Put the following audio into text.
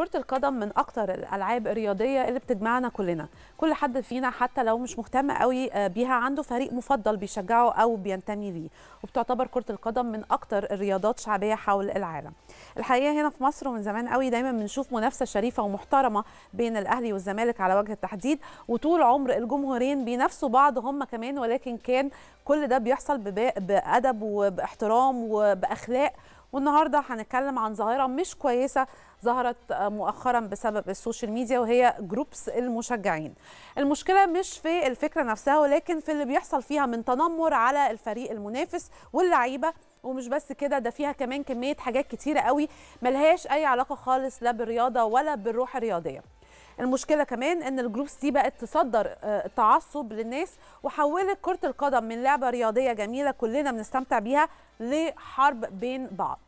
كرة القدم من أكتر الألعاب الرياضية اللي بتجمعنا كلنا كل حد فينا حتى لو مش مهتم قوي آه، بيها عنده فريق مفضل بيشجعه أو بينتمي ليه وبتعتبر كرة القدم من أكتر الرياضات شعبية حول العالم الحقيقة هنا في مصر ومن زمان قوي دايما بنشوف منافسة شريفة ومحترمة بين الأهلي والزمالك على وجه التحديد وطول عمر الجمهورين بينافسوا بعض هم كمان ولكن كان كل ده بيحصل بأدب وباحترام وبأخلاق والنهارده هنتكلم عن ظاهره مش كويسه ظهرت مؤخرا بسبب السوشيال ميديا وهي جروبس المشجعين المشكله مش في الفكره نفسها ولكن في اللي بيحصل فيها من تنمر على الفريق المنافس واللعيبه ومش بس كده ده فيها كمان كميه حاجات كتيره قوي ملهاش اي علاقه خالص لا بالرياضه ولا بالروح الرياضيه المشكله كمان ان الجروبس دي بقت تصدر آه، التعصب للناس وحولت كره القدم من لعبه رياضيه جميله كلنا بنستمتع بيها لحرب بين بعض